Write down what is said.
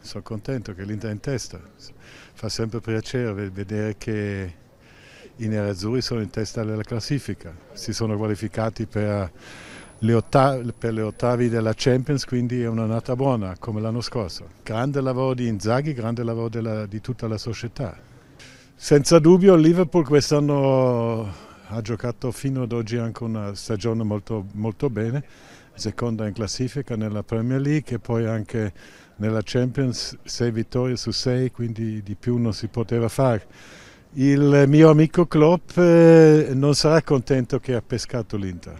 sono contento che l'Inter è in testa. Fa sempre piacere vedere che i nerazzurri sono in testa della classifica. Si sono qualificati per le, ottavi, per le ottavi della Champions, quindi è un'annata buona come l'anno scorso. Grande lavoro di Inzaghi, grande lavoro della, di tutta la società. Senza dubbio il Liverpool quest'anno ha giocato fino ad oggi anche una stagione molto, molto bene seconda in classifica nella Premier League e poi anche nella Champions 6 vittorie su 6, quindi di più non si poteva fare. Il mio amico Klopp eh, non sarà contento che ha pescato l'Inter.